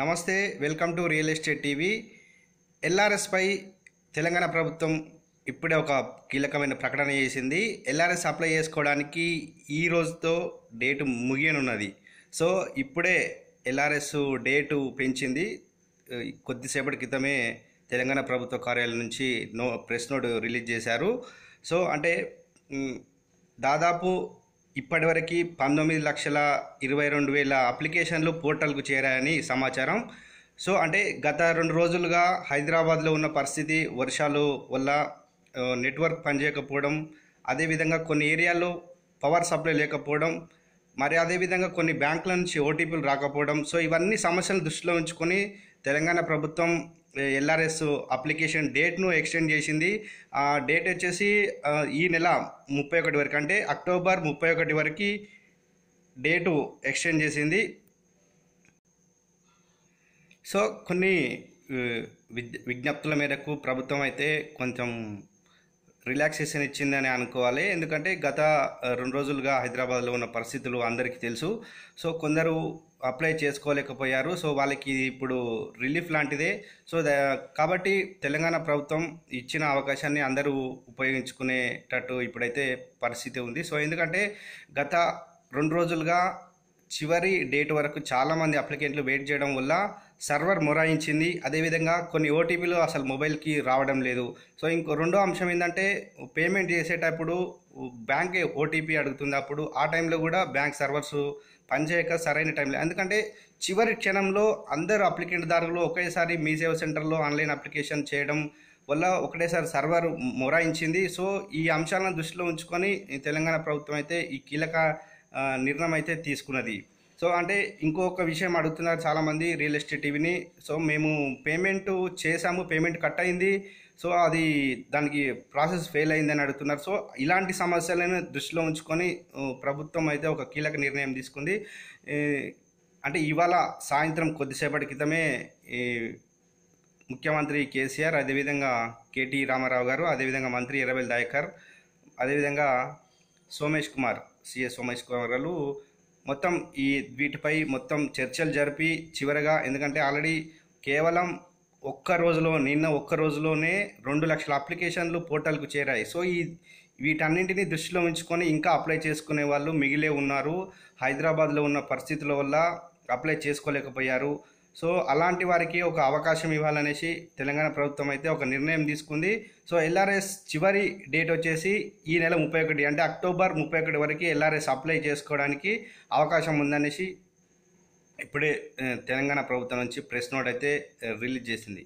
నమస్తే welcome to real estate TV ఎల్ఆర్ఎస్పై తెలంగాణ ప్రభుత్వం ఇప్పుడే ఒక కీలకమైన ప్రకటన చేసింది ఎల్ఆర్ఎస్ అప్లై చేసుకోవడానికి ఈ రోజుతో డేటు ముగియనున్నది సో ఇప్పుడే ఎల్ఆర్ఎస్ డేటు పెంచింది కొద్దిసేపటి క్రితమే తెలంగాణ ప్రభుత్వ కార్యాలయం నుంచి నో ప్రెస్ నోట్ రిలీజ్ చేశారు సో అంటే దాదాపు ఇప్పటివరకు పంతొమ్మిది లక్షల ఇరవై రెండు వేల అప్లికేషన్లు పోర్టల్కు చేరాయని సమాచారం సో అంటే గత రెండు రోజులుగా హైదరాబాద్లో ఉన్న పరిస్థితి వర్షాలు వల్ల నెట్వర్క్ పనిచేయకపోవడం అదేవిధంగా కొన్ని ఏరియాల్లో పవర్ సప్లై లేకపోవడం మరి అదేవిధంగా కొన్ని బ్యాంకుల నుంచి ఓటీపీలు రాకపోవడం సో ఇవన్నీ సమస్యలను దృష్టిలో ఉంచుకొని తెలంగాణ ప్రభుత్వం ఎల్ఆర్ఎస్ అప్లికేషన్ డేట్ను ఎక్స్టెండ్ చేసింది ఆ డేట్ వచ్చేసి ఈ నెల ముప్పై ఒకటి వరకు అంటే అక్టోబర్ ముప్పై ఒకటి వరకు డేటు ఎక్స్టెండ్ చేసింది సో కొన్ని విజ్ఞప్తుల మేరకు ప్రభుత్వం అయితే కొంచెం రిలాక్సేషన్ ఇచ్చిందని అనుకోవాలి ఎందుకంటే గత రెండు రోజులుగా హైదరాబాద్లో ఉన్న పరిస్థితులు అందరికీ తెలుసు సో కొందరు అప్లై చేసుకోలేకపోయారు సో వాళ్ళకి ఇప్పుడు రిలీఫ్ లాంటిదే సో కాబట్టి తెలంగాణ ప్రభుత్వం ఇచ్చిన అవకాశాన్ని అందరూ ఉపయోగించుకునేటట్టు ఇప్పుడైతే పరిస్థితి ఉంది సో ఎందుకంటే గత రెండు రోజులుగా చివరి డేట్ వరకు చాలామంది అప్లికెంట్లు వెయిట్ చేయడం వల్ల సర్వర్ మొరాయించింది అదేవిధంగా కొన్ని ఓటీపీలు అసలు మొబైల్కి రావడం లేదు సో ఇంకో రెండో అంశం ఏంటంటే పేమెంట్ చేసేటప్పుడు బ్యాంక్ ఓటీపీ అడుగుతుంది అప్పుడు ఆ టైంలో కూడా బ్యాంక్ సర్వర్స్ పనిచేయక సరైన టైంలో ఎందుకంటే చివరి క్షణంలో అందరు అప్లికెంట్ దారులు ఒకేసారి మీ సేవ సెంటర్లో ఆన్లైన్ అప్లికేషన్ చేయడం వల్ల ఒకటేసారి సర్వర్ మొరాయించింది సో ఈ అంశాలను దృష్టిలో ఉంచుకొని తెలంగాణ ప్రభుత్వం అయితే ఈ కీలక నిర్ణయం అయితే తీసుకున్నది సో అంటే ఇంకొక విషయం అడుగుతున్నారు చాలామంది రియల్ ఎస్టేట్ టీవీని సో మేము పేమెంట్ చేసాము పేమెంట్ కట్ అయింది సో అది దానికి ప్రాసెస్ ఫెయిల్ అయిందని అడుగుతున్నారు సో ఇలాంటి సమస్యలను దృష్టిలో ఉంచుకొని ప్రభుత్వం అయితే ఒక కీలక నిర్ణయం తీసుకుంది అంటే ఇవాళ సాయంత్రం కొద్దిసేపటి క్రితమే ముఖ్యమంత్రి కేసీఆర్ అదేవిధంగా కేటీ రామారావు గారు అదేవిధంగా మంత్రి ఎర్రబెల్ దాయకర్ అదేవిధంగా సోమేష్ కుమార్ సిఎస్ సోమేష్ కుమార్ మొత్తం ఈ వీటిపై మొత్తం చర్చలు జరిపి చివరగా ఎందుకంటే ఆల్రెడీ కేవలం ఒక్క రోజులో నిన్న ఒక్క రోజులోనే రెండు లక్షల అప్లికేషన్లు పోర్టల్కు చేరాయి సో ఈ వీటన్నింటినీ దృష్టిలో ఉంచుకొని ఇంకా అప్లై చేసుకునే వాళ్ళు మిగిలే ఉన్నారు హైదరాబాద్లో ఉన్న పరిస్థితుల వల్ల అప్లై చేసుకోలేకపోయారు సో అలాంటి వారికి ఒక అవకాశం ఇవ్వాలనేసి తెలంగాణ ప్రభుత్వం అయితే ఒక నిర్ణయం తీసుకుంది సో ఎల్ఆర్ఎస్ చివరి డేట్ వచ్చేసి ఈ నెల ముప్పై ఒకటి అంటే అక్టోబర్ ముప్పై ఒకటి వరకు ఎల్ఆర్ఎస్ అప్లై చేసుకోవడానికి అవకాశం ఉందనేసి ఇప్పుడే తెలంగాణ ప్రభుత్వం నుంచి ప్రెస్ నోట్ అయితే రిలీజ్ చేసింది